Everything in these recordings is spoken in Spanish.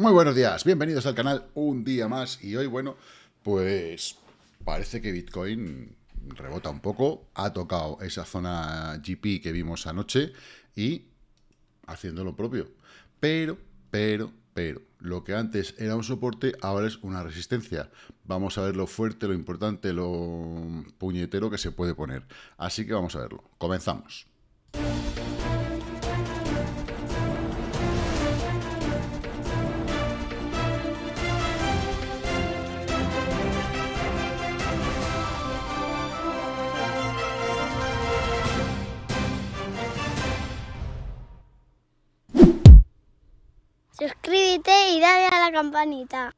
Muy buenos días, bienvenidos al canal un día más y hoy, bueno, pues parece que Bitcoin rebota un poco, ha tocado esa zona GP que vimos anoche y haciendo lo propio. Pero, pero, pero, lo que antes era un soporte, ahora es una resistencia. Vamos a ver lo fuerte, lo importante, lo puñetero que se puede poner. Así que vamos a verlo. Comenzamos. campanita.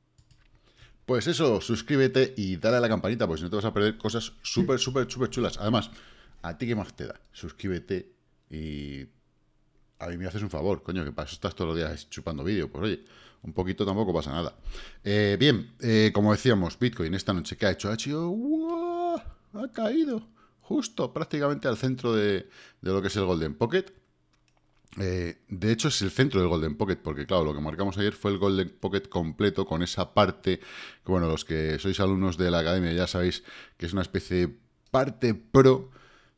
Pues eso, suscríbete y dale a la campanita, porque si no te vas a perder cosas súper, súper, súper chulas. Además, a ti que más te da, suscríbete y a mí me haces un favor, coño, que para estás todos los días chupando vídeo. Pues oye, un poquito tampoco pasa nada. Eh, bien, eh, como decíamos, Bitcoin esta noche, que ha hecho? Ha hecho... Ha caído justo prácticamente al centro de lo que es el Golden Pocket. Eh, de hecho, es el centro del Golden Pocket, porque claro, lo que marcamos ayer fue el Golden Pocket completo con esa parte, que bueno, los que sois alumnos de la academia ya sabéis que es una especie de parte pro,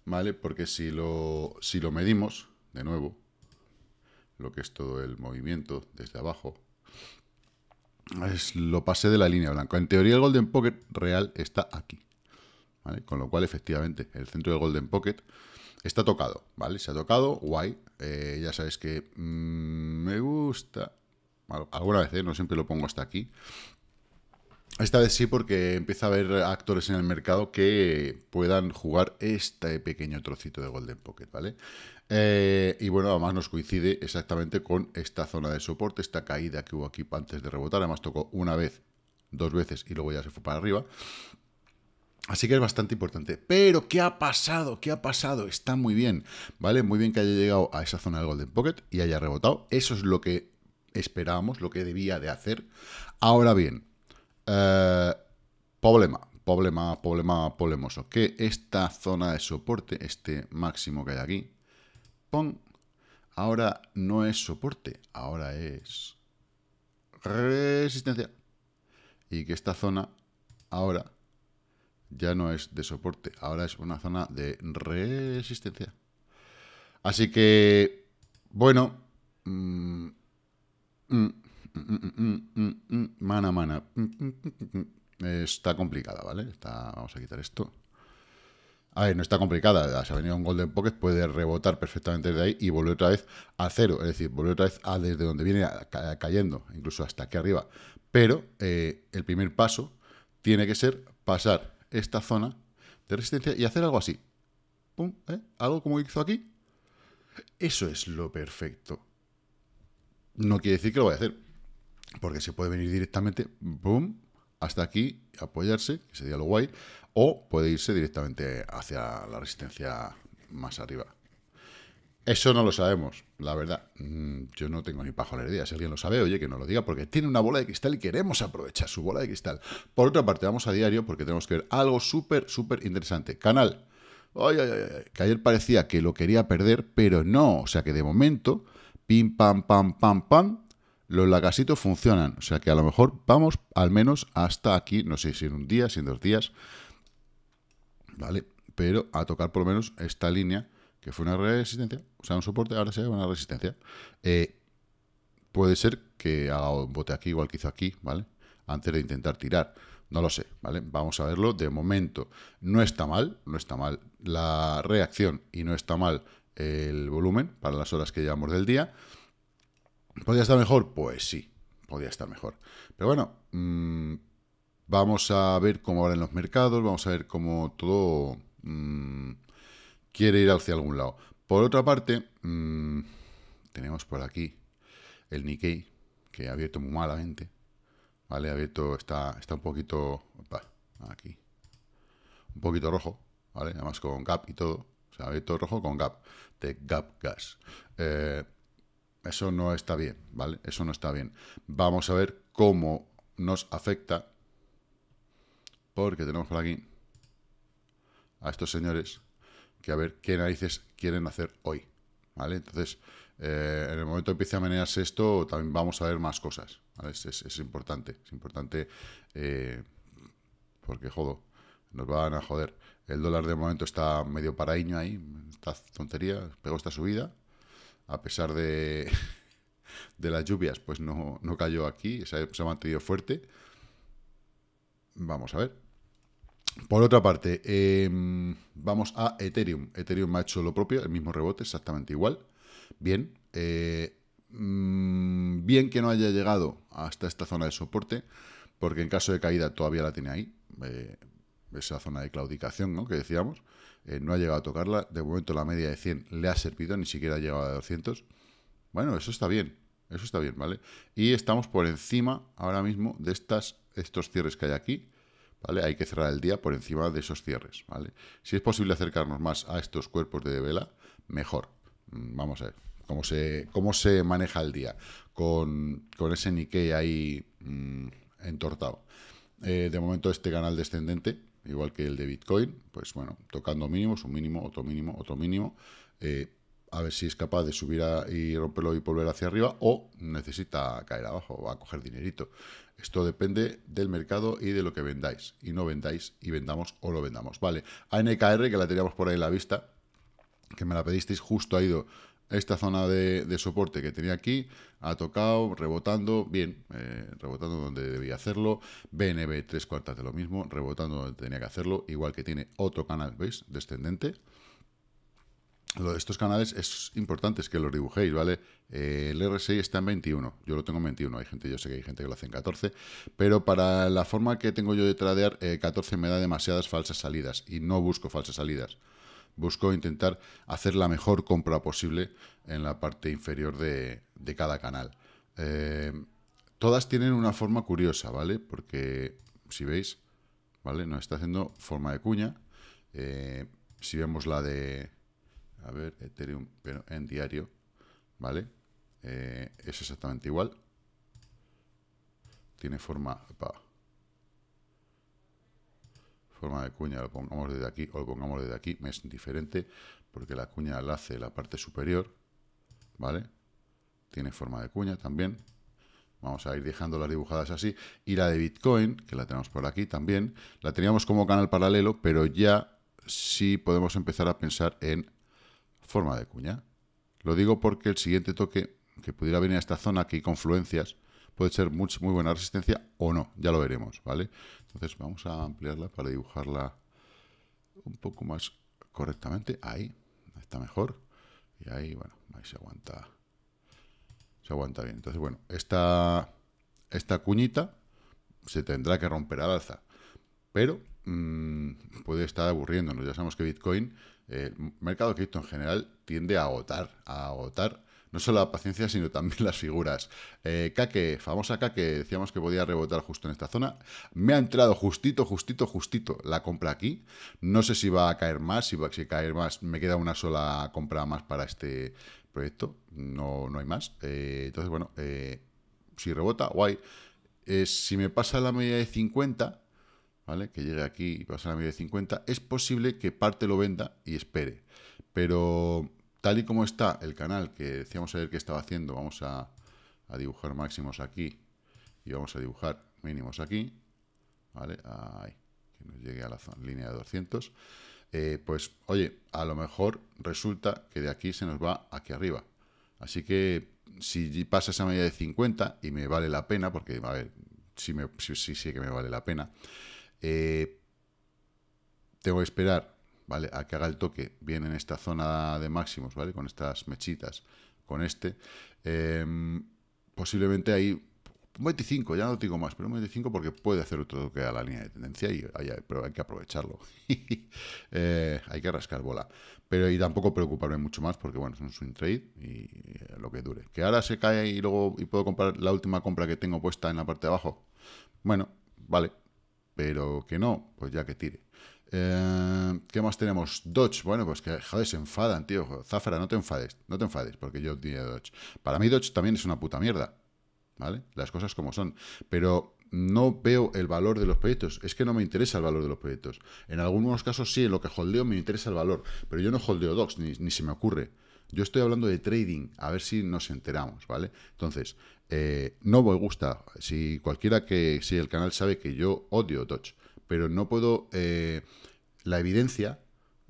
¿vale? Porque si lo, si lo medimos, de nuevo, lo que es todo el movimiento desde abajo, es, lo pasé de la línea blanca. En teoría el Golden Pocket real está aquí, ¿vale? Con lo cual, efectivamente, el centro del Golden Pocket Está tocado, ¿vale? Se ha tocado, guay. Eh, ya sabes que mm, me gusta. Alguna vez, ¿eh? no siempre lo pongo hasta aquí. Esta vez sí, porque empieza a haber actores en el mercado que puedan jugar este pequeño trocito de Golden Pocket, ¿vale? Eh, y bueno, además nos coincide exactamente con esta zona de soporte, esta caída que hubo aquí antes de rebotar. Además tocó una vez, dos veces y luego ya se fue para arriba. Así que es bastante importante. Pero, ¿qué ha pasado? ¿Qué ha pasado? Está muy bien, ¿vale? Muy bien que haya llegado a esa zona del Golden Pocket y haya rebotado. Eso es lo que esperábamos, lo que debía de hacer. Ahora bien, eh, problema, problema, problema, problemoso. Que esta zona de soporte, este máximo que hay aquí, pon, ahora no es soporte, ahora es resistencia. Y que esta zona ahora ya no es de soporte, ahora es una zona de resistencia. Así que, bueno, mm, mm, mm, mana, mana, está complicada, ¿vale? vamos a quitar esto. A ver, no está complicada. Se ha venido un Golden Pocket, puede rebotar perfectamente desde ahí y volver otra vez a cero. Es decir, volver otra vez a desde donde viene cayendo, incluso hasta aquí arriba. Pero eh, el primer paso tiene que ser pasar esta zona de resistencia y hacer algo así. ¿eh? Algo como hizo aquí. Eso es lo perfecto. No quiere decir que lo voy a hacer. Porque se puede venir directamente, boom, hasta aquí, apoyarse, que sería lo guay, o puede irse directamente hacia la resistencia más arriba. Eso no lo sabemos, la verdad. Mm, yo no tengo ni idea Si alguien lo sabe, oye, que no lo diga, porque tiene una bola de cristal y queremos aprovechar su bola de cristal. Por otra parte, vamos a diario porque tenemos que ver algo súper, súper interesante. Canal. Ay, ay, ay, que ayer parecía que lo quería perder, pero no. O sea que de momento, pim, pam, pam, pam, pam, los lagasitos funcionan. O sea que a lo mejor vamos al menos hasta aquí, no sé si en un día, si en dos días. ¿Vale? Pero a tocar por lo menos esta línea que fue una resistencia, o sea, un soporte, ahora sea una resistencia. Eh, puede ser que haga un bote aquí, igual que hizo aquí, ¿vale? Antes de intentar tirar. No lo sé, ¿vale? Vamos a verlo. De momento no está mal, no está mal la reacción y no está mal el volumen para las horas que llevamos del día. ¿Podría estar mejor? Pues sí, podría estar mejor. Pero bueno, mm, vamos a ver cómo van los mercados, vamos a ver cómo todo... Mm, quiere ir hacia algún lado. Por otra parte, mm, tenemos por aquí el Nikkei, que ha abierto muy malamente. ¿Vale? Ha abierto, está, está un poquito. aquí. Un poquito rojo, Además con gap y todo. O sea, ha abierto rojo con gap. De gap gas. Eh, eso no está bien, ¿vale? Eso no está bien. Vamos a ver cómo nos afecta. Porque tenemos por aquí a estos señores que a ver qué narices quieren hacer hoy. ¿Vale? Entonces, eh, en el momento que empiece a menearse esto, también vamos a ver más cosas. Es, importante, es importante eh, porque, jodo, nos van a joder. El dólar de momento está medio paraíño ahí, esta tontería, pegó esta subida. A pesar de, las lluvias, pues no, cayó aquí, se ha mantenido fuerte. Vamos a ver. Por otra parte, em, vamos a Ethereum. Ethereum ha hecho lo propio, el mismo rebote, exactamente igual. Bien. Eh, mm, bien que no haya llegado hasta esta zona de soporte, porque en caso de caída todavía la tiene ahí. Eh, esa zona de claudicación ¿no? que decíamos. Eh, no ha llegado a tocarla. De momento la media de 100 le ha servido, ni siquiera ha llegado a 200. Bueno, eso está bien. Eso está bien, ¿vale? Y estamos por encima ahora mismo de estas, estos cierres que hay aquí hay que cerrar el día por encima de esos cierres, ¿vale? Si es posible acercarnos más a estos cuerpos de vela, mejor. Mm, vamos a ver cómo se, cómo se maneja el día con, ese Nikkei ahí mm, entortado. Eh, de momento este canal descendente, igual que el de Bitcoin, pues bueno, tocando mínimos, un mínimo, otro mínimo, otro mínimo. Eh, a ver si es capaz de subir y romperlo y volver hacia arriba o necesita caer abajo o a coger dinerito. Esto depende del mercado y de lo que vendáis. Y no vendáis y vendamos o lo vendamos. Vale, ANKR, que la teníamos por ahí en la vista, que me la pedisteis, justo ha ido esta zona de, soporte que tenía aquí, ha tocado, rebotando, bien, eh, rebotando donde debía hacerlo, BNB tres cuartas de lo mismo, rebotando donde tenía que hacerlo, igual que tiene otro canal, ¿veis? Descendente, lo de estos canales es importante es que los dibujéis, ¿vale? Eh, el R6 está en 21, yo lo tengo en 21, hay gente, yo sé que hay gente que lo hace en 14, pero para la forma que tengo yo de tradear, 14 eh, me da demasiadas falsas salidas y no busco falsas salidas. Busco intentar hacer la mejor compra posible en la parte inferior de, cada canal. Eh, todas tienen una forma curiosa, ¿vale? Porque si veis, ¿vale? Nos está haciendo forma de cuña. si vemos la de a ver, Ethereum, pero en diario, ¿vale? Eh, es exactamente igual. Tiene forma, forma de cuña, lo pongamos desde aquí o lo pongamos desde aquí, me es diferente porque la cuña la hace la parte superior, ¿vale? Tiene forma de cuña también. Vamos a ir dejando las dibujadas así. Y la de Bitcoin, que la tenemos por aquí también, la teníamos como canal paralelo, pero ya sí podemos empezar a pensar en forma de cuña. Lo digo porque el siguiente toque que pudiera venir a esta zona, hay confluencias, puede ser muy, muy buena resistencia o no, ya lo veremos, ¿vale? Entonces vamos a ampliarla para dibujarla un poco más correctamente. Ahí, está mejor. Y ahí, bueno, ahí se aguanta. Se aguanta bien. Entonces, bueno, esta, esta cuñita se tendrá que romper al alza. Pero mm, puede estar aburriéndonos. Ya sabemos que Bitcoin el eh, mercado cripto en general tiende a agotar, a agotar no solo la paciencia, sino también las figuras. Eh, Kake, famosa Kake, decíamos que podía rebotar justo en esta zona. Me ha entrado justito, justito, justito la compra aquí. No sé si va a caer más, si va a caer más, me queda una sola compra más para este proyecto. No, no hay más. Eh, entonces, bueno, eh, si rebota, guay. si me pasa la media de 50, ¿vale? Que llegue aquí y pase a la media de 50, es posible que parte lo venda y espere. Pero tal y como está el canal que decíamos ayer que estaba haciendo, vamos a, dibujar máximos aquí y vamos a dibujar mínimos aquí, ¿vale? Ahí, que nos llegue a la línea de 200. Eh, pues, oye, a lo mejor resulta que de aquí se nos va aquí arriba. Así que si pasa esa media de 50 y me vale la pena, porque, a ver, si sí que me vale la pena, eh, tengo que esperar ¿vale? a que haga el toque bien en esta zona de máximos, ¿vale? con estas mechitas, con este. Em, posiblemente ahí un 25, ya no digo más, pero un 25 porque puede hacer otro toque a la línea de tendencia, y, pero hay que aprovecharlo. Eh, hay que rascar bola. Pero y tampoco preocuparme mucho más porque, bueno, es un swing trade y, lo que dure. Que ahora se cae y luego y puedo comprar la última compra que tengo puesta en la parte de abajo. Bueno, vale, pero que no, pues ya que tire. Eh, ¿Qué más tenemos? Dodge. Bueno, pues que, joder, se enfadan, tío. Zafra, no te enfades. No te enfades, porque yo diría Dodge. Para mí Dodge también es una puta mierda. ¿Vale? Las cosas como son. Pero no veo el valor de los proyectos. Es que no me interesa el valor de los proyectos. En algunos casos sí, en lo que holdeo me interesa el valor. Pero yo no holdeo docs, ni, ni se me ocurre. Yo estoy hablando de trading, a ver si nos enteramos, ¿vale? Entonces, eh, no me gusta, si cualquiera que, si el canal sabe que yo odio Dodge, pero no puedo, eh, la evidencia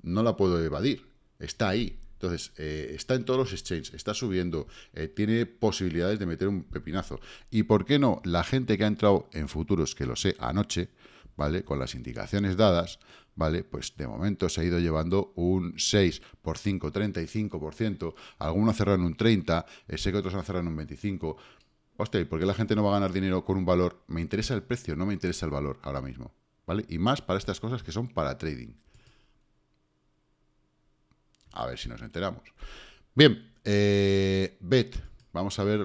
no la puedo evadir, está ahí. Entonces, eh, está en todos los exchanges, está subiendo, tiene posibilidades de meter un pepinazo. ¿Y por qué no? La gente que ha entrado en futuros, que lo sé anoche, ¿vale? Con las indicaciones dadas, ¿vale? Pues de momento se ha ido llevando un 6 por 5, 35%, algunos cerraron un 30, eh, sé que otros han cerrado un 25. Hostia, ¿por qué la gente no va a ganar dinero con un valor? Me interesa el precio, no me interesa el valor ahora mismo, ¿vale? Y más para estas cosas que son para trading. A ver si nos enteramos. Bien, eh, BET. Vamos a ver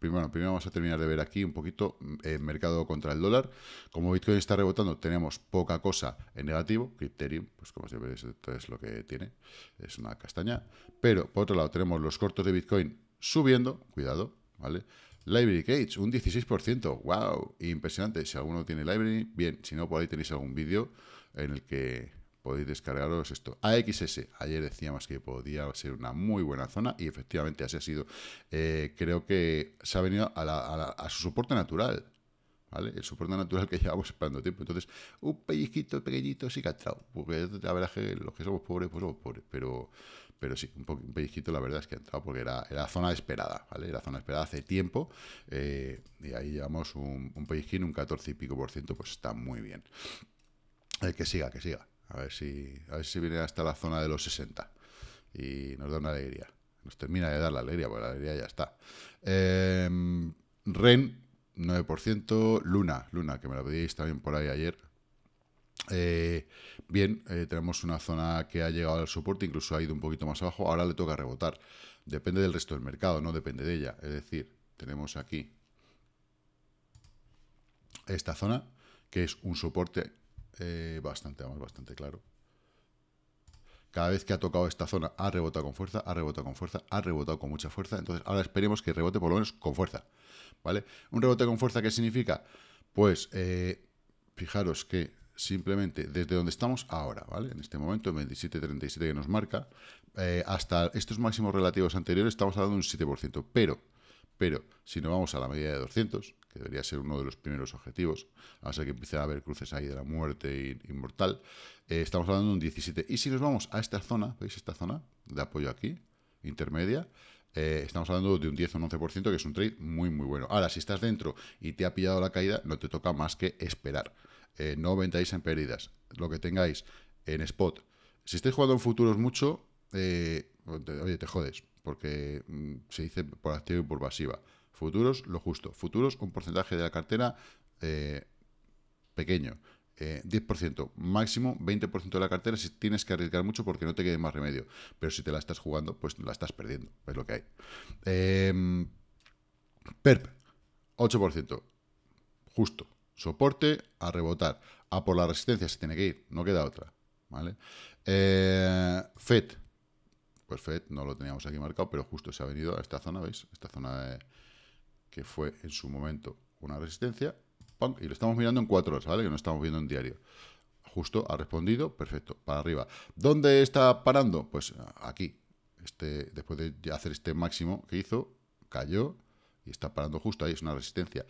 Primero, primero vamos a terminar de ver aquí un poquito mm, el eh, mercado contra el dólar. Como Bitcoin está rebotando, tenemos poca cosa en negativo. Criterium, pues como siempre, esto es lo que tiene. Es una castaña. Pero, por otro lado, tenemos los cortos de Bitcoin subiendo. Cuidado, ¿vale? Library Cage, un 16%. ¡Wow! Impresionante. Si alguno tiene Library, bien. Si no, por ahí tenéis algún vídeo en el que podéis descargaros esto. AXS, ayer decíamos que podía ser una muy buena zona y efectivamente así ha sido. Eh, creo que se ha venido a, su soporte natural. ¿Vale? El soporte natural que llevamos esperando tiempo. Entonces, un pellizquito pequeñito sí que ha entrado. Porque la verdad que los que somos pobres, pues somos pobres. Pero, pero sí, un, un pellizquito la verdad es que ha entrado porque era, la zona esperada, ¿vale? la zona esperada hace tiempo. Eh, y ahí llevamos un, un pellizquín, un 14 y pico por ciento, pues está muy bien. Eh, que siga, que siga. A ver si, si viene hasta la zona de los 60 y nos da una alegría. Nos termina de dar la alegría, porque la alegría ya está. Em, REN, 9%. Luna, Luna, que me la pedíais también por ahí ayer. Eh, bien, eh, tenemos una zona que ha llegado al soporte, incluso ha ido un poquito más abajo. Ahora le toca rebotar. Depende del resto del mercado, no depende de ella. Es decir, tenemos aquí esta zona, que es un soporte eh, bastante, vamos, bastante claro. Cada vez que ha tocado esta zona ha rebotado con fuerza, ha rebotado con fuerza, ha rebotado con mucha fuerza. Entonces ahora esperemos que rebote por lo menos con fuerza. ¿Vale? Un rebote con fuerza, ¿qué significa? Pues eh, fijaros que simplemente desde donde estamos ahora, ¿vale? En este momento, en 27.37 que nos marca, eh, hasta estos máximos relativos anteriores estamos hablando de un 7%. Pero, pero, si nos vamos a la medida de 200, que debería ser uno de los primeros objetivos, a ser que empiece a haber cruces ahí de la muerte inmortal, eh, estamos hablando de un 17. Y si nos vamos a esta zona, ¿veis esta zona de apoyo aquí, intermedia? Eh, estamos hablando de un 10 o un 11%, que es un trade muy, muy bueno. Ahora, si estás dentro y te ha pillado la caída, no te toca más que esperar. Eh, no vendáis en pérdidas, lo que tengáis en spot. Si estáis jugando en futuros mucho, oye, te jodes, porque mm, se dice por activo y por pasiva. Futuros, lo justo. Futuros, con porcentaje de la cartera eh, pequeño. 10%, eh, máximo 20% de la cartera si tienes que arriesgar mucho porque no te quede más remedio. Pero si te la estás jugando, pues la estás perdiendo. Es lo que hay. Em, PERP, 8%. Justo. Soporte a rebotar. A por la resistencia se tiene que ir. No queda otra. ¿Vale? Eh, FED. Pues FED no lo teníamos aquí marcado, pero justo se ha venido a esta zona, ¿veis? Esta zona de que fue en su momento una resistencia, y lo estamos mirando en cuatro horas, ¿vale? Que no estamos viendo en diario. Justo ha respondido, perfecto, para arriba. ¿Dónde está parando? Pues eh, aquí. Este, después de hacer este máximo que hizo, cayó y está parando justo ahí, es una resistencia.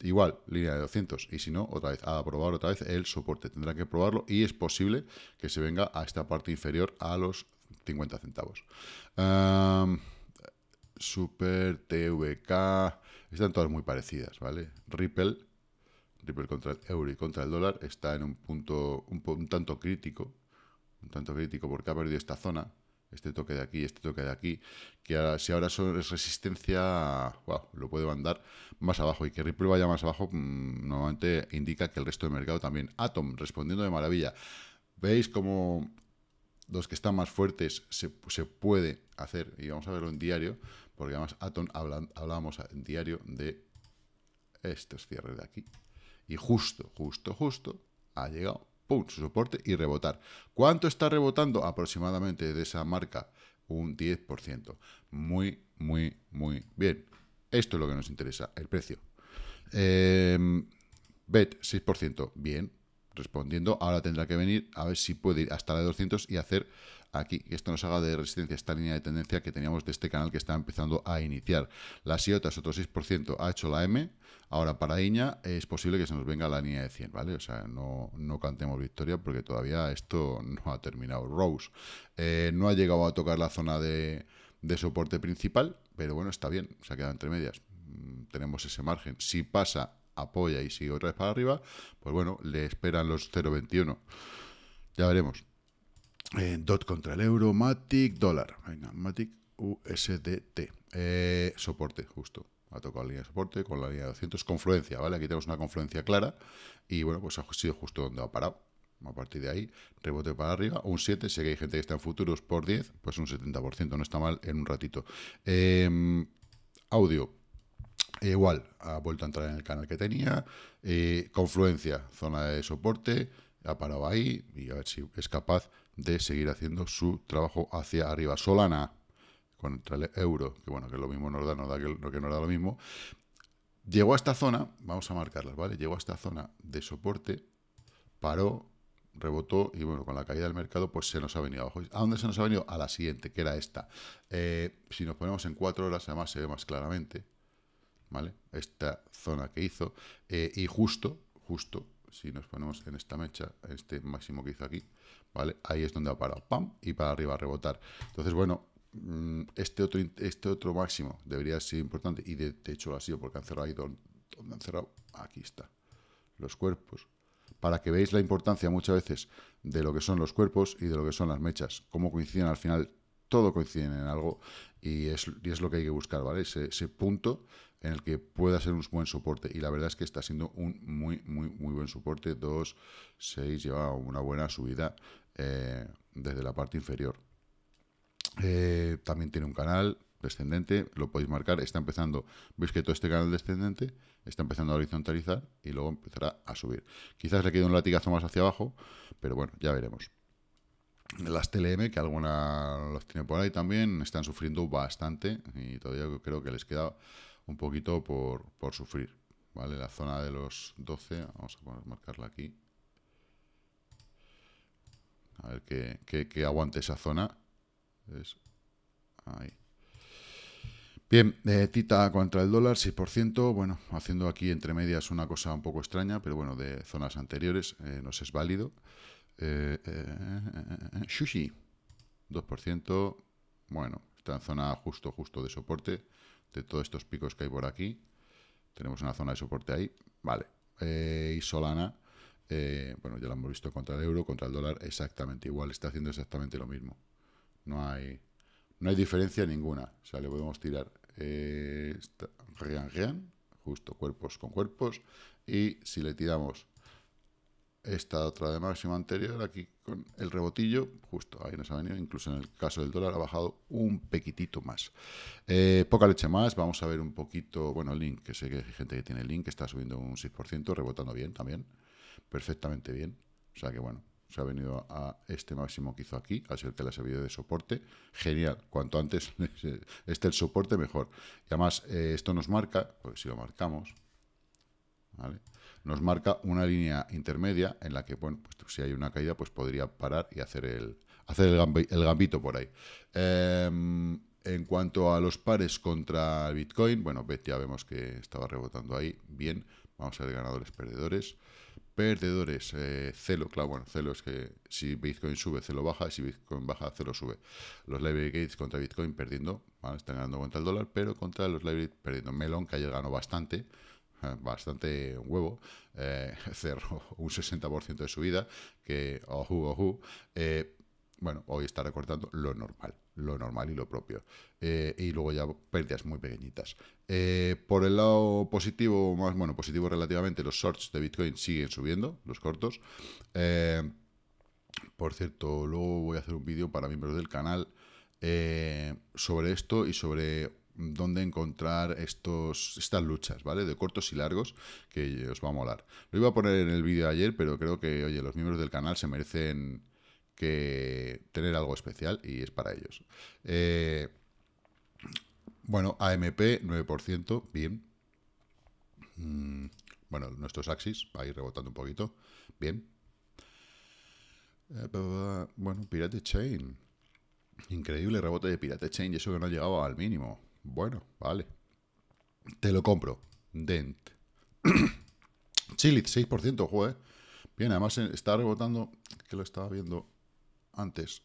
Igual, línea de 200, y si no, otra vez, Ha probar otra vez el soporte. Tendrá que probarlo y es posible que se venga a esta parte inferior a los 50 centavos. Super TVK, están todas muy parecidas, ¿vale? Ripple, Ripple contra el euro y contra el dólar, está en un punto un, tanto crítico, un tanto crítico porque ha perdido esta zona, este toque de aquí, este toque de aquí, que ahora, si ahora son, es resistencia, lo puede mandar más abajo. Y que Ripple vaya más abajo, mm, normalmente indica que el resto del mercado también. Atom, respondiendo de maravilla. ¿Veis cómo los que están más fuertes se, se puede hacer? Y vamos a verlo en diario porque además Atom hablábamos en diario de estos cierres de aquí. Y justo, justo, justo, ha llegado, pum, su soporte y rebotar. ¿Cuánto está rebotando aproximadamente de esa marca? Un 10%. Muy, muy, muy bien. Esto es lo que nos interesa, el precio. Em, BET, 6%, bien, respondiendo. Ahora tendrá que venir a ver si puede ir hasta la de 200 y hacer aquí que esto nos haga de resistencia esta línea de tendencia que teníamos de este canal que está empezando a iniciar. La SIOTA es otro 6%, ha hecho la M. Ahora para Iña es posible que se nos venga la línea de 100, ¿vale? O sea, no, no cantemos victoria porque todavía esto no ha terminado. Rose eh, no ha llegado a tocar la zona de, de soporte principal, pero bueno, está bien, se ha quedado entre medias. Mm, tenemos ese margen. Si pasa apoya y sigue otra vez para arriba, pues bueno, le esperan los 0,21. Ya veremos. Eh, DOT contra el euro, Matic, dólar. Venga, Matic USDT. Eh, soporte, justo. Ha tocado la línea de soporte con la línea de 200. Confluencia, ¿vale? Aquí tenemos una confluencia clara. Y bueno, pues ha sido justo donde ha parado. A partir de ahí, rebote para arriba, un 7. Sé que hay gente que está en futuros por 10, pues un 70%, no está mal en un ratito. Eh, audio, eh, igual, ha vuelto a entrar en el canal que tenía. Eh, confluencia, zona de soporte, ha parado ahí y a ver si es capaz de seguir haciendo su trabajo hacia arriba. Solana contra el euro, que bueno, que es lo mismo nos da, que, lo que nos da lo mismo. Llegó a esta zona, vamos a marcarlas, ¿vale? Llegó a esta zona de soporte, paró, rebotó y bueno, con la caída del mercado pues se nos ha venido abajo. ¿A dónde se nos ha venido? A la siguiente, que era esta. Eh, si nos ponemos en cuatro horas, además se ve más claramente, esta zona que hizo, eh, y justo, justo, si nos ponemos en esta mecha, este máximo que hizo aquí, ¿vale? Ahí es donde ha parado, ¡pam! Y para arriba a rebotar. Entonces, bueno, mm, este otro, este otro máximo debería ser importante, y de, hecho lo ha sido, porque han cerrado ahí donde, han cerrado, aquí está, los cuerpos, para que veáis la importancia muchas veces de lo que son los cuerpos y de lo que son las mechas, cómo coinciden al final, todo coincide en algo y es, lo que hay que buscar, ¿vale? ese punto en el que pueda ser un buen soporte. Y la verdad es que está siendo un muy, muy, muy buen soporte. 2, 6, lleva una buena subida eh, desde la parte inferior. Eh, también tiene un canal descendente, lo podéis marcar, está empezando, veis que todo este canal descendente está empezando a horizontalizar y luego empezará a subir. Quizás le quede un latigazo más hacia abajo, pero bueno, ya veremos las TLM, que algunas las tiene por ahí también, están sufriendo bastante y todavía creo que les queda un poquito por, por sufrir. ¿vale? La zona de los 12, vamos a marcarla aquí. A ver que, aguante esa zona. Bien, Tita eh, contra el dólar, 6%. Bueno, haciendo aquí entre medias una cosa un poco extraña, pero bueno, de zonas anteriores eh, nos es válido. Eh, sushi, eh, 2%. Bueno, está en zona justo, justo de soporte de todos estos picos que hay por aquí. Tenemos una zona de soporte ahí, vale. Eh, y Solana, eh, bueno, ya lo hemos visto contra el euro, contra el dólar, exactamente igual, está haciendo exactamente lo mismo. No hay, no hay diferencia ninguna, o sea, le podemos tirar eh, justo cuerpos con cuerpos, y si le tiramos esta otra de máximo anterior, aquí con el rebotillo, justo ahí nos ha venido, incluso en el caso del dólar ha bajado un pequitito más. Eh, poca leche más, vamos a ver un poquito, bueno, el link, que sé que hay gente que tiene el link, que está subiendo un 6%, rebotando bien también, perfectamente bien, o sea que bueno, se ha venido a este máximo que hizo aquí, al ser que le ha servido de soporte, genial, cuanto antes esté el soporte mejor. Y además eh, esto nos marca, pues si lo marcamos, nos marca una línea intermedia en la que, bueno, pues, si hay una caída, pues podría parar y hacer el, hacer el, gambito por ahí. Em, en cuanto a los pares contra Bitcoin, bueno, ya vemos que estaba rebotando ahí, bien, vamos a ver ganadores, perdedores. Perdedores, eh, Celo, claro, bueno, Celo es que si Bitcoin sube, Celo baja, y si Bitcoin baja, Celo sube. Los Library Gates contra Bitcoin perdiendo, están ganando contra el dólar, pero contra los Library perdiendo. Melon, que ayer ganó bastante, bastante huevo, eh, cerró un 60% de subida, que eh, bueno, hoy está recortando lo normal, lo normal y lo propio. Eh, y luego ya pérdidas muy pequeñitas. Eh, por el lado positivo, más bueno, positivo relativamente, los shorts de Bitcoin siguen subiendo, los cortos. por cierto, luego voy a hacer un vídeo para miembros del canal sobre esto y sobre dónde encontrar estos, estas luchas, ¿vale? De cortos y largos, que os va a molar. Lo iba a poner en el vídeo ayer, pero creo que, oye, los miembros del canal se merecen que tener algo especial y es para ellos. Eh, bueno, AMP 9%, bien. Mm, bueno, nuestros Axis, ahí rebotando un poquito, bien. Eh, bueno, Pirate Chain. Increíble rebote de Pirate Chain, y eso que no ha llegado al mínimo. Bueno, vale. Te lo compro. Dent. Chili, 6%, joder. Bien, además eh, está rebotando, que lo estaba viendo antes,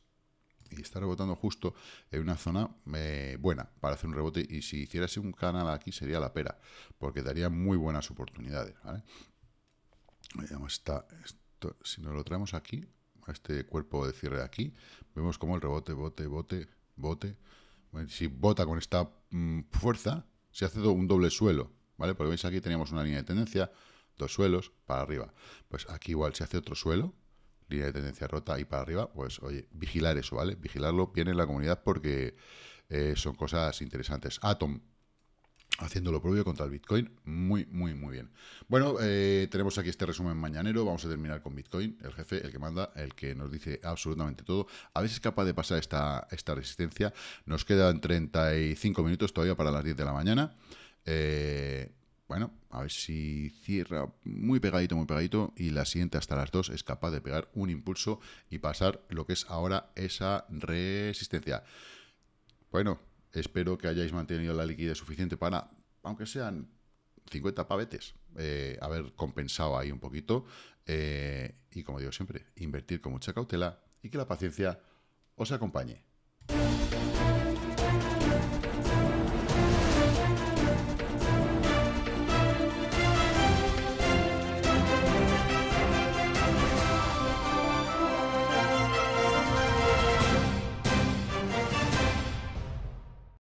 y está rebotando justo en una zona eh, buena para hacer un rebote. Y si hicieras un canal aquí sería la pera, porque daría muy buenas oportunidades. ¿vale? Eh, está, esto, si nos lo traemos aquí, a este cuerpo de cierre de aquí, vemos como el rebote, bote, bote, bote, si bota con esta mm, fuerza, se hace un doble suelo, ¿vale? Porque veis aquí teníamos una línea de tendencia, dos suelos, para arriba. Pues aquí igual se hace otro suelo, línea de tendencia rota y para arriba, pues oye, vigilar eso, ¿vale? Vigilarlo bien en la comunidad porque eh, son cosas interesantes. Atom, haciendo lo propio contra el Bitcoin. Muy, muy, muy bien. Bueno, eh, tenemos aquí este resumen mañanero. Vamos a terminar con Bitcoin, el jefe, el que manda, el que nos dice absolutamente todo. A ver si es capaz de pasar esta, esta resistencia. Nos quedan 35 minutos todavía para las 10 de la mañana. Eh, bueno, a ver si cierra muy pegadito, muy pegadito y la siguiente hasta las 2 es capaz de pegar un impulso y pasar lo que es ahora esa resistencia. Bueno, Espero que hayáis mantenido la liquidez suficiente para, aunque sean 50 pavetes, eh, haber compensado ahí un poquito. Eh, y como digo siempre, invertir con mucha cautela y que la paciencia os acompañe.